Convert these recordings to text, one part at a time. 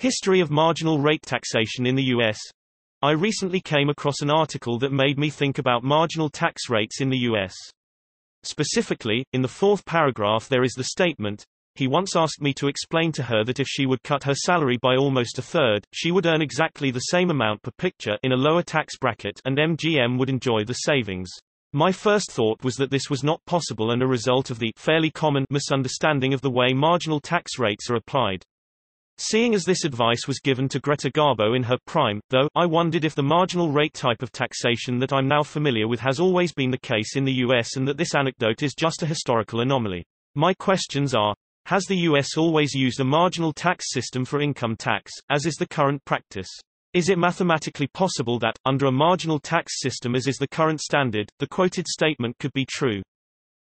History of marginal rate taxation in the U.S. I recently came across an article that made me think about marginal tax rates in the U.S. Specifically, in the fourth paragraph there is the statement, he once asked me to explain to her that if she would cut her salary by almost a third, she would earn exactly the same amount per picture in a lower tax bracket and MGM would enjoy the savings. My first thought was that this was not possible and a result of the fairly common misunderstanding of the way marginal tax rates are applied. Seeing as this advice was given to Greta Garbo in her prime, though, I wondered if the marginal rate type of taxation that I'm now familiar with has always been the case in the US and that this anecdote is just a historical anomaly. My questions are, has the US always used a marginal tax system for income tax, as is the current practice? Is it mathematically possible that, under a marginal tax system as is the current standard, the quoted statement could be true?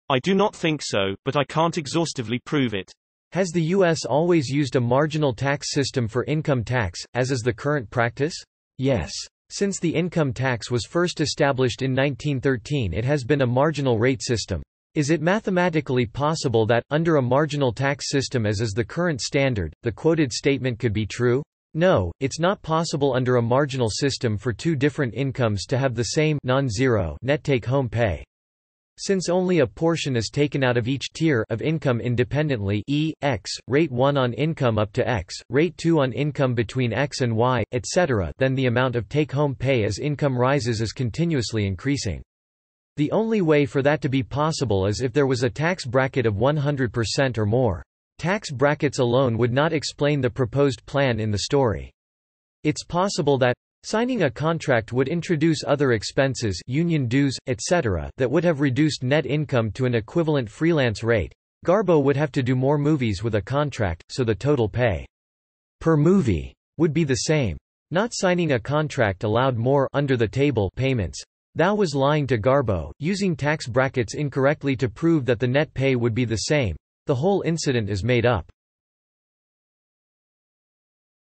I do not think so, but I can't exhaustively prove it. Has the U.S. always used a marginal tax system for income tax, as is the current practice? Yes. Since the income tax was first established in 1913 it has been a marginal rate system. Is it mathematically possible that, under a marginal tax system as is the current standard, the quoted statement could be true? No, it's not possible under a marginal system for two different incomes to have the same non-zero net take-home pay. Since only a portion is taken out of each tier of income independently e, x, rate 1 on income up to x, rate 2 on income between x and y, etc. then the amount of take-home pay as income rises is continuously increasing. The only way for that to be possible is if there was a tax bracket of 100% or more. Tax brackets alone would not explain the proposed plan in the story. It's possible that Signing a contract would introduce other expenses union dues, etc. that would have reduced net income to an equivalent freelance rate. Garbo would have to do more movies with a contract, so the total pay per movie would be the same. Not signing a contract allowed more under-the-table payments. Thou was lying to Garbo, using tax brackets incorrectly to prove that the net pay would be the same. The whole incident is made up.